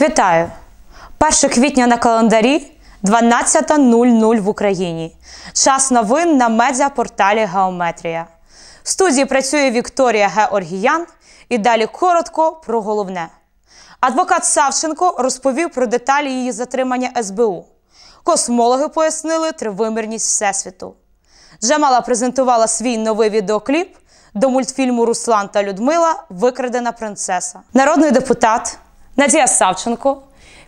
Вітаю! 1 квітня на календарі 12.00 в Україні. Час новин на медіапорталі Геометрія. В студії працює Вікторія Георгіян. І далі коротко про головне. Адвокат Савченко розповів про деталі її затримання СБУ. Космологи пояснили тривимірність Всесвіту. Джамала презентувала свій новий відеокліп до мультфільму Руслан та Людмила Викрадена принцеса. Народний депутат. Надія Савченко.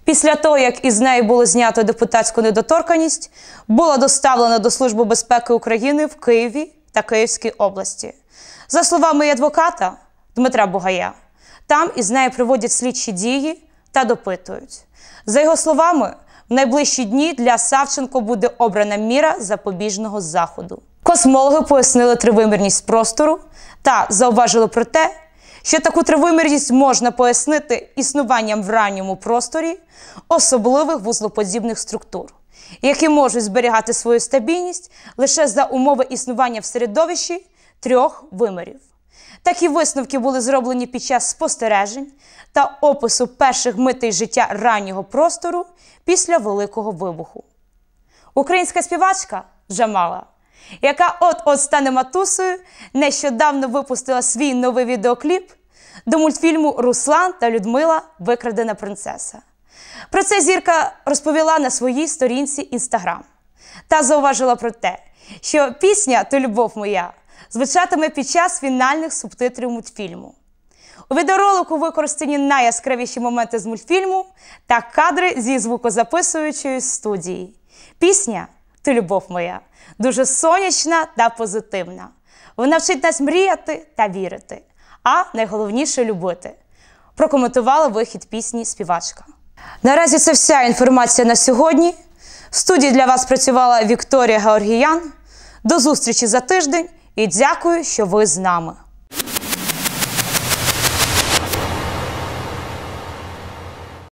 Після того, як із неї було знято депутатську недоторканність, була доставлена до Служби безпеки України в Києві та Київській області. За словами адвоката Дмитра Бугая, там із нею проводять слідчі дії та допитують. За його словами, в найближчі дні для Савченко буде обрана міра запобіжного заходу. Космологи пояснили тривимірність простору та зауважили про те, Ще таку тривимірність можна пояснити існуванням в ранньому просторі особливих вузлоподібних структур, які можуть зберігати свою стабільність лише за умови існування в середовищі трьох вимірів. Такі висновки були зроблені під час спостережень та опису перших митей життя раннього простору після Великого Вибуху. Українська співачка Джамала яка от-от стане матусою, нещодавно випустила свій новий відеокліп до мультфільму Руслан та Людмила Викрадена принцеса. Про це зірка розповіла на своїй сторінці Інстаграм та зауважила про те, що пісня то любов моя звучатиме під час фінальних субтитрів мультфільму. У відеоролику використані найяскравіші моменти з мультфільму та кадри зі звукозаписуючої студії. Пісня ти любов моя, дуже сонячна та позитивна. Вона вчить нас мріяти та вірити, а найголовніше любити. Прокоментувала вихід пісні співачка. Наразі це вся інформація на сьогодні. В студії для вас працювала Вікторія Георгіян. До зустрічі за тиждень і дякую, що ви з нами.